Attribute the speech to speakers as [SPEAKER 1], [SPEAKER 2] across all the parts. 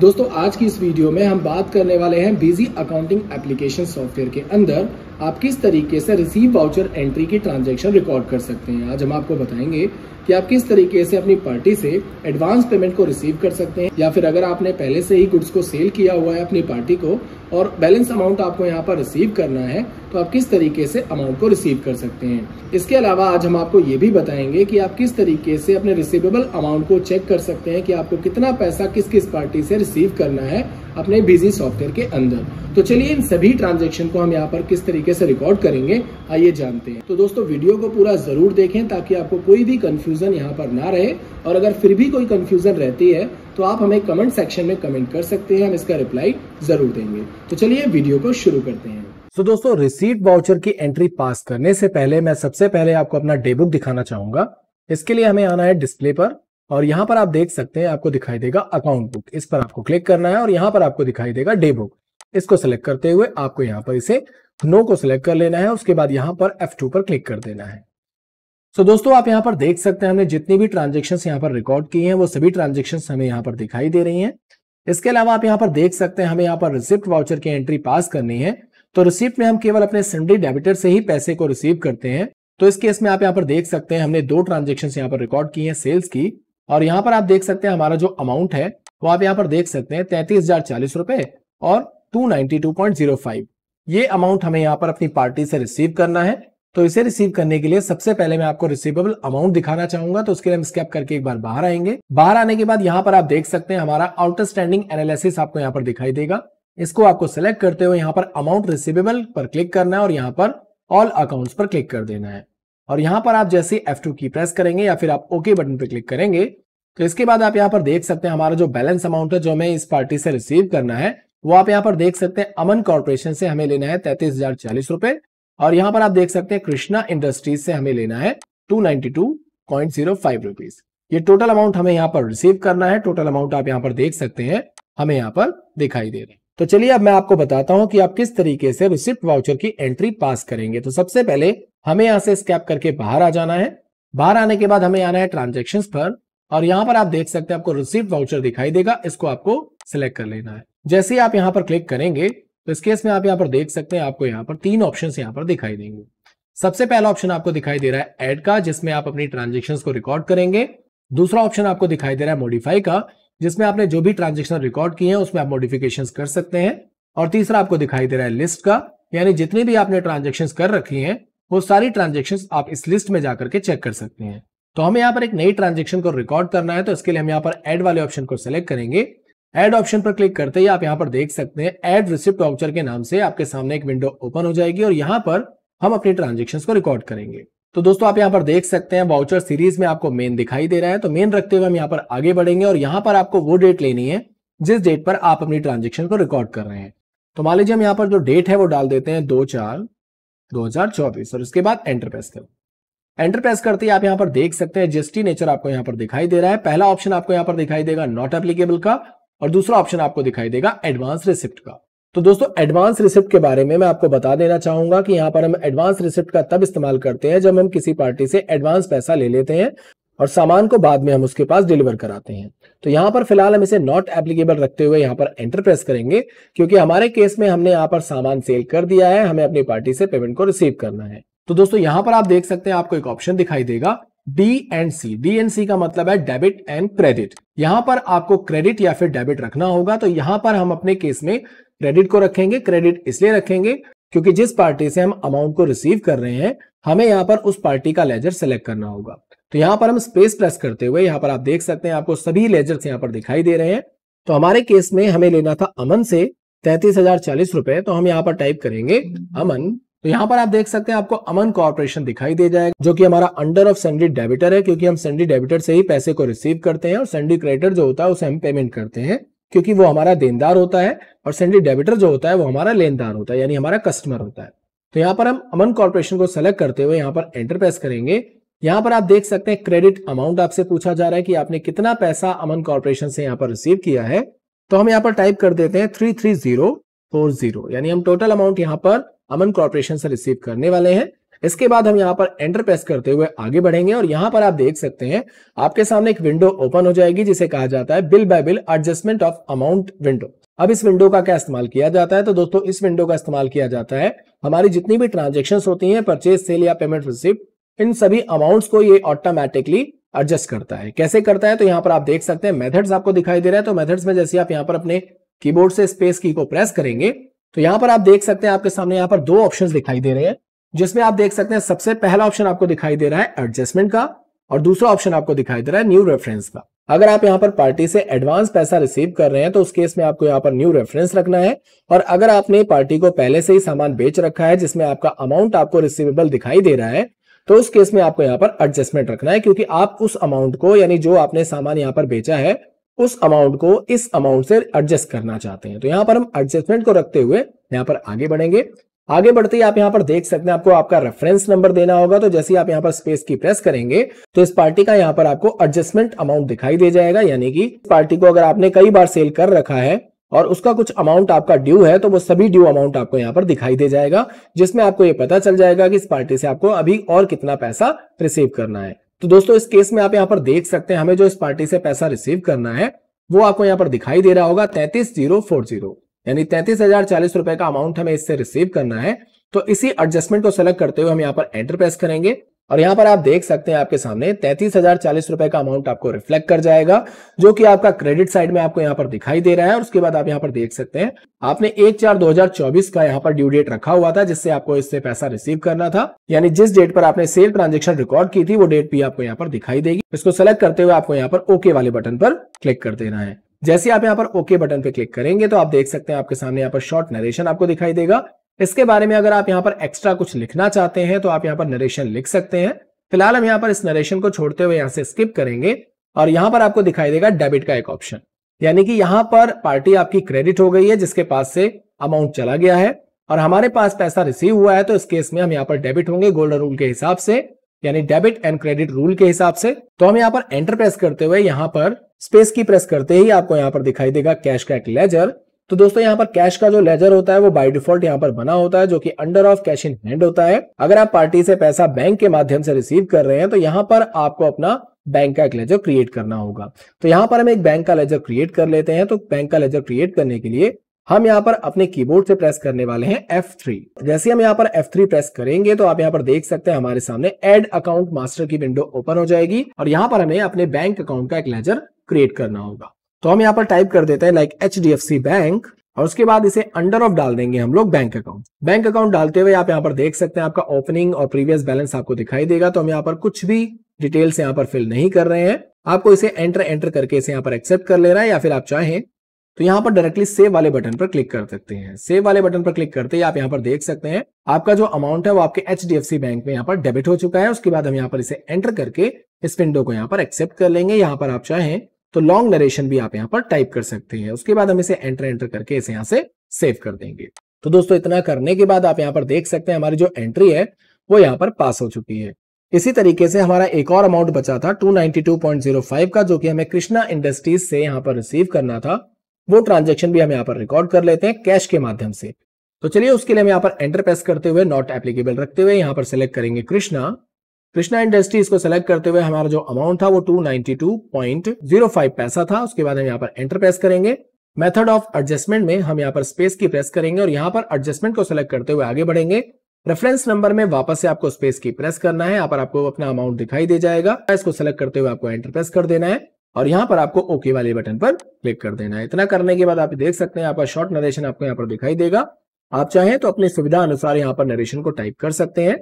[SPEAKER 1] दोस्तों आज की इस वीडियो में हम बात करने वाले हैं बिजी अकाउंटिंग एप्लीकेशन सॉफ्टवेयर के अंदर आप किस तरीके से रिसीव वाउचर एंट्री की ट्रांजैक्शन रिकॉर्ड कर सकते हैं आज हम आपको बताएंगे कि आप किस तरीके से अपनी पार्टी से एडवांस पेमेंट को रिसीव कर सकते हैं या फिर अगर आपने पहले से ही गुड्स को सेल किया हुआ है अपनी पार्टी को और बैलेंस अमाउंट आपको यहाँ पर रिसीव करना है तो आप किस तरीके से अमाउंट को रिसीव कर सकते हैं इसके अलावा आज हम आपको ये भी बताएंगे कि आप किस तरीके से अपने रिसीवेबल अमाउंट को चेक कर सकते हैं कि आपको कितना पैसा किस किस पार्टी से रिसीव करना है अपने बिजी सॉफ्टवेयर के अंदर तो चलिए इन सभी ट्रांजेक्शन को हम यहाँ पर किस तरीके से रिकॉर्ड करेंगे आइए जानते हैं तो दोस्तों वीडियो को पूरा जरूर देखें ताकि आपको कोई भी कंफ्यूजन यहाँ पर ना रहे और अगर फिर भी कोई कंफ्यूजन रहती है तो आप हमें कमेंट सेक्शन में कमेंट कर सकते हैं हम इसका रिप्लाई जरूर देंगे तो चलिए वीडियो को शुरू करते हैं तो so, दोस्तों रिसीट वाउचर की एंट्री पास करने से पहले मैं सबसे पहले आपको अपना डेबुक दिखाना चाहूंगा इसके लिए हमें आना है डिस्प्ले पर और यहाँ पर आप देख सकते हैं आपको दिखाई देगा अकाउंट बुक इस पर आपको क्लिक करना है और यहाँ पर आपको दिखाई देगा डे बुक इसको सिलेक्ट करते हुए आपको यहां पर इसे नो को सिलेक्ट कर लेना है उसके बाद यहां पर एफ पर क्लिक कर देना है सो so, दोस्तों आप यहाँ पर देख सकते हैं हमने जितनी भी ट्रांजेक्शन यहाँ पर रिकॉर्ड की हैं वो सभी ट्रांजेक्शन हमें यहां पर दिखाई दे रही हैं इसके अलावा आप यहाँ पर देख सकते हैं हमें यहाँ पर रिसिप्ट वाउचर की एंट्री पास करनी है तो रिसिप्ट में हम केवल अपने सेंडरी डेबिटर से ही पैसे को रिसीव करते हैं तो इस केस में आप यहाँ पर देख सकते हैं हमने दो ट्रांजेक्शन यहाँ पर रिकॉर्ड की है सेल्स की और यहाँ पर आप देख सकते हैं हमारा जो अमाउंट है वो आप यहाँ पर देख सकते हैं तैतीस हजार चालीस रुपए और two ninety two point zero five ये अमाउंट हमें यहाँ पर अपनी पार्टी से रिसीव करना है तो इसे रिसीव करने के लिए सबसे पहले मैं आपको रिसीवेबल अमाउंट दिखाना चाहूंगा तो उसके लिए हम स्कैप करके एक बार बाहर आएंगे बाहर आने के बाद यहाँ पर आप देख सकते हैं हमारा आउटस्टैंडिंग एनालिसिस आपको यहाँ पर दिखाई देगा इसको आपको सेलेक्ट करते हुए यहाँ पर अमाउंट रिसीवेबल पर क्लिक करना है और यहाँ पर ऑल अकाउंट्स पर क्लिक कर देना है और यहां पर आप जैसे F2 की प्रेस करेंगे या फिर आप ओके बटन पर क्लिक करेंगे तो इसके बाद आप यहाँ पर देख सकते हैं हमारा जो बैलेंस अमाउंट है जो हमें इस पार्टी से रिसीव करना है वो आप यहाँ पर देख सकते हैं अमन कॉर्पोरेशन से हमें लेना है तैतीस हजार चालीस रुपए और यहाँ पर आप देख सकते हैं कृष्णा इंडस्ट्रीज से हमें लेना है two ninety two point zero five rupees ये टोटल अमाउंट हमें यहाँ पर रिसीव करना है टोटल अमाउंट आप यहाँ पर देख सकते हैं हमें यहाँ पर दिखाई दे रहे हैं तो चलिए अब मैं आपको बताता हूँ कि आप किस तरीके से रिसिप्ट वाउचर की एंट्री पास करेंगे तो सबसे पहले हमें यहां से स्कैप करके बाहर आ जाना है बाहर आने के बाद हमें आना है ट्रांजेक्शन पर और यहाँ पर आप देख सकते हैं आपको रिसीव वाउचर दिखाई देगा इसको आपको सिलेक्ट कर लेना है जैसे ही आप यहाँ पर क्लिक करेंगे तो इस केस में आप यहाँ पर देख सकते हैं आपको यहाँ पर तीन ऑप्शन यहाँ पर दिखाई देंगे सबसे पहला ऑप्शन आपको दिखाई दे रहा है एड का जिसमें आप अपनी ट्रांजेक्शन को रिकॉर्ड करेंगे दूसरा ऑप्शन आपको दिखाई दे रहा है मॉडिफाई का जिसमें आपने जो भी ट्रांजेक्शन रिकॉर्ड किए हैं उसमें आप मॉडिफिकेशन कर सकते हैं और तीसरा आपको दिखाई दे रहा है लिस्ट का यानी जितनी भी आपने ट्रांजेक्शन कर रखी है वो सारी ट्रांजेक्शन आप इस लिस्ट में जाकर के चेक कर सकते हैं तो हमें यहाँ पर एक नई ट्रांजेक्शन को रिकॉर्ड करना है तो इसके लिए हम यहाँ पर एड वाले ऑप्शन को सिलेक्ट करेंगे एड ऑप्शन पर क्लिक करते ही आप यहाँ पर देख सकते हैं एड रिसिप्ट वाउचर के नाम से आपके सामने एक विंडो ओपन हो जाएगी और यहाँ पर हम अपनी ट्रांजेक्शन को रिकॉर्ड करेंगे तो दोस्तों आप यहाँ पर देख सकते हैं वाउचर सीरीज में आपको मेन दिखाई दे रहा है तो मेन रखते हुए हम यहाँ पर आगे बढ़ेंगे और यहाँ पर आपको वो डेट लेनी है जिस डेट पर आप अपनी ट्रांजेक्शन को रिकॉर्ड कर रहे हैं तो मान लीजिए हम यहाँ पर जो डेट है वो डाल देते हैं दो चार 2024 और इसके बाद एंटर प्रेस करो एंटर प्रेस करते ही आप यहां पर देख सकते हैं जीएसटी नेचर आपको यहां पर दिखाई दे रहा है पहला ऑप्शन आपको यहाँ पर दिखाई देगा नॉट एप्लीकेबल का और दूसरा ऑप्शन आपको दिखाई देगा एडवांस रिसिप्ट का तो दोस्तों एडवांस रिसिप्ट के बारे में मैं आपको बता देना चाहूंगा कि यहाँ पर हम एडवांस रिसिप्ट का तब इस्तेमाल करते हैं जब हम किसी पार्टी से एडवांस पैसा ले लेते हैं और सामान को बाद में हम उसके पास डिलीवर कराते हैं तो यहां पर फिलहाल हम इसे नॉट एप्लीकेबल रखते हुए यहां पर एंटर प्रेस करेंगे क्योंकि हमारे केस में हमने यहाँ पर सामान सेल कर दिया है हमें अपनी पार्टी से पेमेंट को रिसीव करना है तो दोस्तों यहां पर आप देख सकते हैं आपको एक ऑप्शन दिखाई देगा D and C D and C का मतलब है डेबिट एंड क्रेडिट यहां पर आपको क्रेडिट या फिर डेबिट रखना होगा तो यहां पर हम अपने केस में क्रेडिट को रखेंगे क्रेडिट इसलिए रखेंगे क्योंकि जिस पार्टी से हम अमाउंट को रिसीव कर रहे हैं हमें यहां पर उस पार्टी का लेजर सेलेक्ट करना होगा तो यहां पर हम स्पेस प्रेस करते हुए यहां पर आप देख सकते हैं आपको सभी लेजर्स यहां पर दिखाई दे रहे हैं तो हमारे केस में हमें लेना था अमन से तैतीस हजार चालीस रुपए तो हम यहाँ पर टाइप करेंगे अमन तो यहाँ पर आप देख सकते हैं आपको अमन कॉर्पोरेशन दिखाई दे जाएगा जो कि हमारा अंडर ऑफ सेंडी डेबिटर है क्योंकि हम सेंडी डेबिटर से ही पैसे को रिसीव करते हैं और सेंडी क्रेडिटर जो होता है उसे हम पेमेंट करते हैं क्योंकि वो हमारा देनदार होता है और सेंडी डेबिटर जो होता है वो हमारा लेनदार होता है यानी हमारा कस्टमर होता है तो यहाँ पर हम अमन कॉर्पोरेशन को सेलेक्ट करते हुए यहाँ पर एंटर प्रेस करेंगे यहाँ पर आप देख सकते हैं क्रेडिट अमाउंट आपसे पूछा जा रहा है कि आपने कितना पैसा अमन कॉरपोरेशन से यहाँ पर रिसीव किया है तो हम यहाँ पर टाइप कर देते हैं three three zero four zero यानी हम टोटल अमाउंट यहाँ पर अमन कॉरपोरेशन से रिसीव करने वाले हैं इसके बाद हम यहाँ पर एंटर प्रेस करते हुए आगे बढ़ेंगे और यहाँ पर आप देख सकते हैं आपके सामने एक विंडो ओपन हो जाएगी जिसे कहा जाता है bill by bill adjustment of amount window अब इस विंडो का क्या इस्तेमाल किया जाता है तो दोस्तों इस विंडो का इस्तेमाल किया जाता है हमारी जितनी भी ट्रांजेक्शन होती है परचेज सेल या पेमेंट रिसिप्ट इन सभी अमाउंट्स को ये ऑटोमेटिकली एडजस्ट करता है कैसे करता है तो यहाँ पर आप देख सकते हैं मेथड्स आपको दिखाई दे रहा है तो मेथड्स में जैसे आप यहाँ पर अपने कीबोर्ड से स्पेस की को प्रेस करेंगे तो यहाँ पर आप देख सकते हैं आपके सामने यहाँ पर दो ऑप्शन दिखाई दे रहे हैं जिसमें आप देख सकते हैं सबसे पहला ऑप्शन आपको दिखाई दे रहा है एडजस्टमेंट का और दूसरा ऑप्शन आपको दिखाई दे रहा है न्यू रेफरेंस का अगर आप यहाँ पर पार्टी से एडवांस पैसा रिसीव कर रहे हैं तो उस केस में आपको यहाँ पर न्यू रेफरेंस रखना है और अगर आपने पार्टी को पहले से ही सामान बेच रखा है जिसमें आपका अमाउंट आपको रिसीवेबल दिखाई दे रहा है तो उस केस में आपको यहां पर एडजस्टमेंट रखना है क्योंकि आप उस अमाउंट को यानी जो आपने सामान यहां पर बेचा है उस अमाउंट को इस अमाउंट से एडजस्ट करना चाहते हैं तो यहां पर हम एडजस्टमेंट को रखते हुए यहां पर आगे बढ़ेंगे आगे बढ़ते ही आप यहां पर देख सकते हैं आपको आपका रेफरेंस नंबर देना होगा तो जैसे आप यहां पर स्पेस की प्रेस करेंगे तो इस पार्टी का यहां पर आपको एडजस्टमेंट अमाउंट दिखाई दे जाएगा यानी कि पार्टी को अगर आपने कई बार सेल कर रखा है और उसका कुछ अमाउंट आपका ड्यू है तो वो सभी ड्यू अमाउंट आपको यहाँ पर दिखाई दे जाएगा जिसमें आपको ये पता चल जाएगा कि इस पार्टी से आपको अभी और कितना पैसा रिसीव करना है तो दोस्तों इस केस में आप यहाँ पर देख सकते हैं हमें जो इस पार्टी से पैसा रिसीव करना है वो आपको यहाँ पर दिखाई दे रहा होगा तैतीस जीरो फोर जीरो यानी तैतीस हजार चालीस रुपए का अमाउंट हमें इससे रिसीव करना है तो इसी एडजस्टमेंट को सेलेक्ट करते हुए हम यहाँ पर एंटर प्रेस करेंगे और यहां पर आप देख सकते हैं आपके सामने तैतीस हजार चालीस रुपए का अमाउंट आपको रिफ्लेक्ट कर जाएगा जो कि आपका क्रेडिट साइड में आपको यहां पर दिखाई दे रहा है और उसके बाद आप यहां पर देख सकते हैं आपने एक चार दो हजार चौबीस का यहां पर ड्यू डेट रखा हुआ था जिससे आपको इससे पैसा रिसीव करना था यानी जिस डेट पर आपने सेल ट्रांजेक्शन रिकॉर्ड की थी वो डेट भी आपको यहाँ पर दिखाई देगी इसको सेलेक्ट करते हुए आपको यहाँ पर ओके वाले बटन पर क्लिक कर देना है जैसे आप यहाँ पर ओके बटन पे क्लिक करेंगे तो आप देख सकते हैं आपके सामने यहाँ पर शॉर्ट नरेशन आपको दिखाई देगा इसके बारे में अगर आप यहाँ पर एक्स्ट्रा कुछ लिखना चाहते हैं तो आप यहाँ पर नरेशन लिख सकते हैं फिलहाल हम यहाँ पर इस नरेशन को छोड़ते हुए यहां से स्किप करेंगे और यहाँ पर आपको दिखाई देगा डेबिट का एक ऑप्शन यानी कि यहाँ पर पार्टी आपकी क्रेडिट हो गई है जिसके पास से अमाउंट चला गया है और हमारे पास पैसा रिसीव हुआ है तो इस केस में हम यहाँ पर डेबिट होंगे गोल्डन रूल के हिसाब से यानी डेबिट एंड क्रेडिट रूल के हिसाब से तो हम यहाँ पर एंटर प्रेस करते हुए यहाँ पर स्पेस की प्रेस करते ही आपको यहाँ पर दिखाई देगा कैश का एक लेजर तो दोस्तों यहाँ पर कैश का जो लेजर होता है वो बाय डिफॉल्ट यहाँ पर बना होता है जो कि under of cash in hand होता है अगर आप पार्टी से पैसा बैंक के माध्यम से रिसीव कर रहे हैं तो यहाँ पर आपको अपना बैंक का एक लेजर क्रिएट करना होगा तो यहाँ पर हम एक बैंक का लेजर क्रिएट कर लेते हैं तो बैंक का लेजर क्रिएट करने के लिए हम यहाँ पर अपने कीबोर्ड से प्रेस करने वाले हैं F3 जैसे हम यहाँ पर F3 प्रेस करेंगे तो आप यहाँ पर देख सकते हैं हमारे सामने एड अकाउंट मास्टर की विंडो ओपन हो जाएगी और यहाँ पर हमें अपने बैंक अकाउंट का एक लेजर क्रिएट करना होगा तो हम यहाँ पर टाइप कर देते हैं like H D F C bank और उसके बाद इसे अंडर ऑफ डाल देंगे हम लोग बैंक अकाउंट बैंक अकाउंट डालते हुए आप यहाँ पर देख सकते हैं आपका ओपनिंग और प्रीवियस बैलेंस आपको दिखाई देगा तो हम यहाँ पर कुछ भी डिटेल्स यहाँ पर फिल नहीं कर रहे हैं आपको इसे एंटर एंटर करके इसे यहाँ पर एक्सेप्ट कर लेना है या फिर आप चाहें तो यहाँ पर डायरेक्टली सेव वाले बटन पर क्लिक कर सकते हैं सेव वाले बटन पर क्लिक करते ही आप यहाँ पर देख सकते हैं आपका जो अमाउंट है वो आपके एच बैंक में यहाँ पर डेबिट हो चुका है उसके बाद हम यहाँ पर इसे एंटर करके इस विंडो को यहाँ पर एक्सेप्ट कर लेंगे यहाँ पर आप चाहें तो लॉन्ग नरेशन भी आप यहाँ पर टाइप कर सकते हैं उसके बाद हम इसे एंटर एंटर करके इसे यहाँ से सेव कर देंगे तो दोस्तों इतना करने के बाद आप यहाँ पर देख सकते हैं हमारी जो एंट्री है वो यहाँ पर पास हो चुकी है इसी तरीके से हमारा एक और अमाउंट बचा था 292.05 का जो कि हमें कृष्णा इंडस्ट्रीज से यहाँ पर रिसीव करना था वो ट्रांजेक्शन भी हम यहाँ पर रिकॉर्ड कर लेते हैं कैश के माध्यम से तो चलिए उसके लिए हम यहाँ पर एंटर प्रेस करते हुए नॉट एप्लीकेबल रखते हुए यहाँ पर सिलेक्ट करेंगे कृष्णा कृष्णा इंडस्ट्रीज को सेलेक्ट करते हुए हमारा जो अमाउंट था वो 292.05 पैसा था उसके बाद हम यहाँ पर एंटर प्रेस करेंगे मेथड ऑफ एडजस्टमेंट में हम यहाँ पर स्पेस की प्रेस करेंगे और यहाँ पर एडजस्टमेंट को सिलेक्ट करते हुए आगे बढ़ेंगे रेफरेंस नंबर में वापस से आपको स्पेस की प्रेस करना है यहाँ पर आपको अपना अमाउंट दिखाई दे जाएगा इसको सेलेक्ट करते हुए आपको एंटर प्रेस कर देना है और यहाँ पर आपको ओके वाले बटन पर क्लिक कर देना है इतना करने के बाद आप देख सकते हैं यहाँ पर शॉर्ट नरेशन आपको यहाँ पर दिखाई देगा आप चाहें तो अपनी सुविधा अनुसार यहाँ पर नरेशन को टाइप कर सकते हैं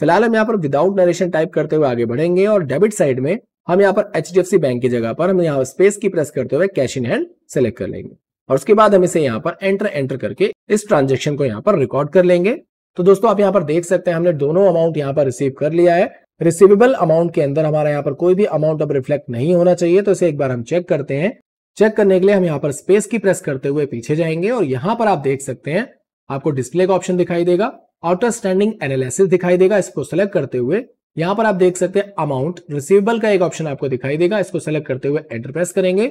[SPEAKER 1] फिलहाल हम यहाँ पर विदाउट नरेशन टाइप करते हुए आगे बढ़ेंगे और डेबिट साइड में हम यहाँ पर एच बैंक की जगह पर हम यहाँ स्पेस की प्रेस करते हुए कैश इन हैंड सेलेक्ट कर लेंगे और उसके बाद हम इसे यहाँ पर एंटर एंटर करके इस ट्रांजेक्शन को यहाँ पर रिकॉर्ड कर लेंगे तो दोस्तों आप यहाँ पर देख सकते हैं हमने दोनों अमाउंट यहाँ पर रिसीव कर लिया है रिसीवेबल अमाउंट के अंदर हमारा यहाँ पर कोई भी अमाउंट अब रिफ्लेक्ट नहीं होना चाहिए तो इसे एक बार हम चेक करते हैं चेक करने के लिए हम यहाँ पर स्पेस की प्रेस करते हुए पीछे जाएंगे और यहाँ पर आप देख सकते हैं आपको डिस्प्ले का ऑप्शन दिखाई देगा आउटस्टैंडिंग एनालिसिस दिखाई देगा इसको सेलेक्ट करते हुए यहां पर आप देख सकते हैं अमाउंट रिसीवेबल का एक ऑप्शन आपको दिखाई देगा इसको सेलेक्ट करते हुए एंटर प्रेस करेंगे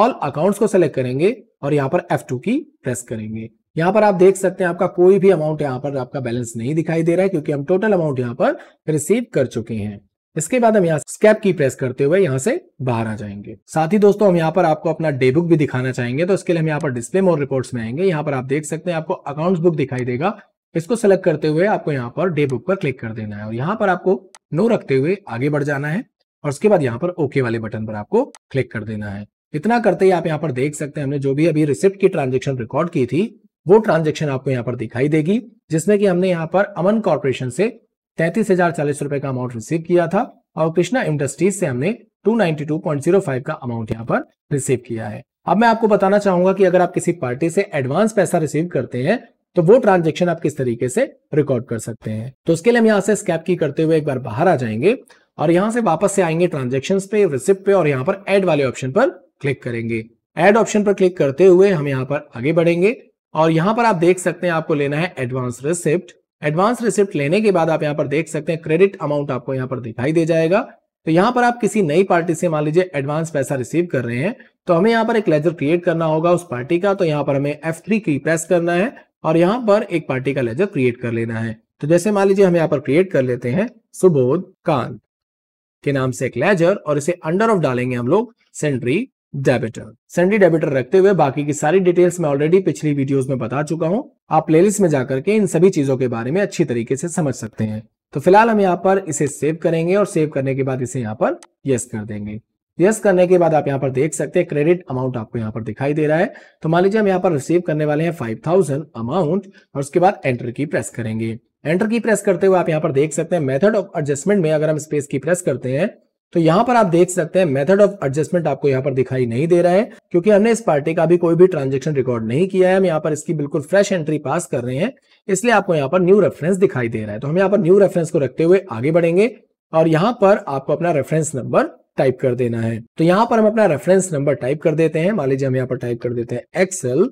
[SPEAKER 1] ऑल अकाउंट्स को सेलेक्ट करेंगे और यहां पर F2 की प्रेस करेंगे यहाँ पर आप देख सकते हैं आपका कोई भी अमाउंट यहाँ पर आपका बैलेंस नहीं दिखाई दे रहा है क्योंकि हम टोटल अमाउंट यहाँ पर रिसीव कर चुके हैं इसके बाद हम यहाँ स्कैप की प्रेस करते हुए यहाँ से बाहर आ जाएंगे साथ ही दोस्तों हम यहाँ पर आपको अपना डे बुक भी दिखाना चाहेंगे तो इसके लिए हम यहाँ पर डिस्प्ले मोर रिपोर्ट्स में आएंगे यहाँ पर आप देख सकते हैं आपको अकाउंट्स बुक दिखाई देगा इसको सेलेक्ट करते हुए आपको यहाँ पर डे बुक पर क्लिक कर देना है और यहाँ पर आपको नो रखते हुए आगे बढ़ जाना है और उसके बाद यहाँ पर ओके वाले बटन पर आपको क्लिक कर देना है इतना करते ही आप यहाँ पर देख सकते हैं हमने जो भी अभी रिसिप्ट की ट्रांजेक्शन रिकॉर्ड की थी वो ट्रांजेक्शन आपको यहाँ पर दिखाई देगी जिसमें कि हमने यहाँ पर अमन कॉर्पोरेशन से तैतीस हजार चालीस रुपए का अमाउंट रिसीव किया था और कृष्णा इंडस्ट्रीज से हमने 292.05 का अमाउंट यहाँ पर रिसीव किया है अब मैं आपको बताना चाहूंगा कि अगर आप किसी पार्टी से एडवांस पैसा रिसीव करते हैं तो वो ट्रांजेक्शन आप किस तरीके से रिकॉर्ड कर सकते हैं तो उसके लिए हम यहाँ से स्कैप की करते हुए एक बार बाहर आ जाएंगे और यहाँ से वापस से आएंगे ट्रांजेक्शन पे रिसिप्ट पे और यहाँ पर एड वाले ऑप्शन पर क्लिक करेंगे एड ऑप्शन पर क्लिक करते हुए हम यहाँ पर आगे बढ़ेंगे और यहाँ पर आप देख सकते हैं आपको लेना है एडवांस रिसिप्ट एडवांस रिसिप्ट लेने के बाद आप यहाँ पर देख सकते हैं क्रेडिट अमाउंट आपको यहाँ पर दिखाई दे जाएगा तो यहाँ पर आप किसी नई पार्टी से मान लीजिए एडवांस पैसा रिसीव कर रहे हैं तो हमें यहाँ पर एक लेजर क्रिएट करना होगा उस पार्टी का तो यहाँ पर हमें F3 की प्रेस करना है और यहाँ पर एक पार्टी का लेजर क्रिएट कर लेना है तो जैसे मान लीजिए हम यहाँ पर क्रिएट कर लेते हैं सुबोध कांत के नाम से एक लेजर और इसे अंडर ऑफ डालेंगे हम लोग सेंट्री डेबिटर सेंट्री डेबिटर रखते हुए बाकी की सारी डिटेल्स मैं ऑलरेडी पिछली वीडियोस में बता चुका हूं आप प्लेलिस्ट में जाकर के इन सभी चीजों के बारे में अच्छी तरीके से समझ सकते हैं तो फिलहाल हम यहाँ पर इसे सेव करेंगे और सेव करने के बाद इसे यहाँ पर यस कर देंगे यस करने के बाद आप यहाँ पर देख सकते हैं क्रेडिट अमाउंट आपको यहाँ पर दिखाई दे रहा है तो मान लीजिए हम यहाँ पर रिसीव करने वाले हैं फाइव थाउजेंड अमाउंट और उसके बाद एंटर की प्रेस करेंगे एंटर की प्रेस करते हुए आप यहाँ पर देख सकते हैं मेथड ऑफ एडजस्टमेंट में अगर हम स्पेस की प्रेस करते हैं तो यहाँ पर आप देख सकते हैं मेथड ऑफ एडजस्टमेंट आपको यहाँ पर दिखाई नहीं दे रहा है क्योंकि हमने इस पार्टी का भी कोई भी ट्रांजेक्शन रिकॉर्ड नहीं किया है हम यहाँ पर इसकी बिल्कुल फ्रेश एंट्री पास कर रहे हैं इसलिए आपको यहाँ पर न्यू रेफरेंस दिखाई दे रहा है तो हम यहाँ पर न्यू रेफरेंस को रखते हुए आगे बढ़ेंगे और यहाँ पर आपको अपना रेफरेंस नंबर टाइप कर देना है तो यहाँ पर हम अपना रेफरेंस नंबर टाइप कर देते हैं मान लीजिए हम यहाँ पर टाइप कर देते हैं XL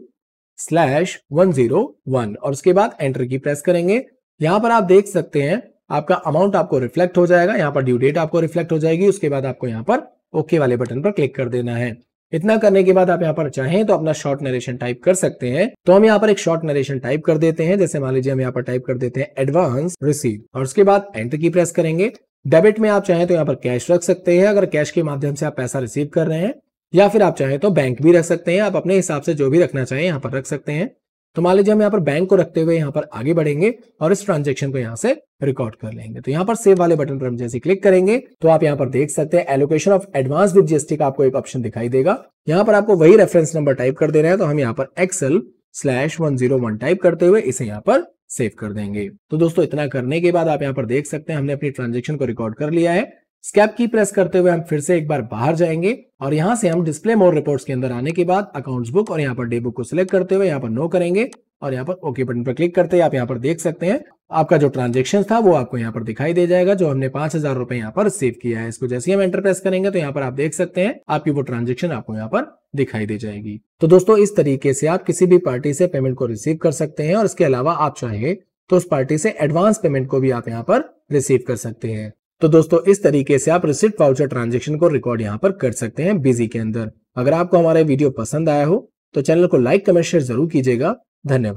[SPEAKER 1] slash one zero one और उसके बाद एंटर की प्रेस करेंगे यहां पर आप देख सकते हैं आपका अमाउंट आपको रिफ्लेक्ट हो जाएगा यहाँ पर ड्यू डेट आपको रिफ्लेक्ट हो जाएगी उसके बाद आपको यहाँ पर ओके वाले बटन पर क्लिक कर देना है इतना करने के बाद आप यहाँ पर चाहें तो अपना शॉर्ट नरेशन टाइप कर सकते हैं तो हम यहाँ पर एक शॉर्ट नरेशन टाइप कर देते हैं जैसे मान लीजिए हम यहाँ पर टाइप कर देते हैं एडवांस रिसीव और उसके बाद एंटर की प्रेस करेंगे डेबिट में आप चाहें तो यहाँ पर कैश रख सकते हैं अगर कैश के माध्यम से आप पैसा रिसीव कर रहे हैं या फिर आप चाहें तो बैंक भी रख सकते हैं आप अपने हिसाब से जो भी रखना चाहें यहाँ पर रख सकते हैं तो मान लीजिए हम यहाँ पर बैंक को रखते हुए यहाँ पर आगे बढ़ेंगे और इस ट्रांजेक्शन को यहाँ से रिकॉर्ड कर लेंगे तो यहाँ पर सेव वाले बटन पर हम जैसे क्लिक करेंगे तो आप यहाँ पर देख सकते हैं allocation of advance with GST का आपको एक ऑप्शन दिखाई देगा यहाँ पर आपको वही रेफरेंस नंबर टाइप कर दे रहे हैं तो हम यहाँ पर XL slash one zero one type करते हुए इसे यहाँ पर सेव कर देंगे तो दोस्तों इतना करने के बाद आप यहाँ पर देख सकते हैं हमने अपनी ट्रांजेक्शन को रिकॉर्ड कर लिया है स्कैप की प्रेस करते हुए हम फिर से एक बार बाहर जाएंगे और यहाँ से हम डिस्प्ले मोर रिपोर्ट्स के अंदर आने के बाद अकाउंट्स बुक और यहाँ पर डे बुक को सिलेक्ट करते हुए यहाँ पर नो करेंगे और यहाँ पर ओके बटन पर क्लिक करते हैं आप यहाँ पर देख सकते हैं आपका जो ट्रांजेक्शन था वो आपको यहाँ पर दिखाई दे जाएगा जो हमने पांच हजार रुपए यहाँ पर सेव किया है इसको जैसे हम एंटर प्रेस करेंगे तो यहाँ पर आप देख सकते हैं आपकी वो ट्रांजेक्शन आपको यहाँ पर दिखाई दे जाएगी तो दोस्तों इस तरीके से आप किसी भी पार्टी से पेमेंट को रिसीव कर सकते हैं और इसके अलावा आप चाहे तो उस पार्टी से एडवांस पेमेंट को भी आप यहाँ पर रिसीव कर सकते हैं तो दोस्तों इस तरीके से आप रिसिप्ट वाउचर ट्रांजेक्शन को रिकॉर्ड यहाँ पर कर सकते हैं बिजी के अंदर अगर आपको हमारा वीडियो पसंद आया हो तो चैनल को लाइक कमेंट शेयर जरूर कीजिएगा धन्यवाद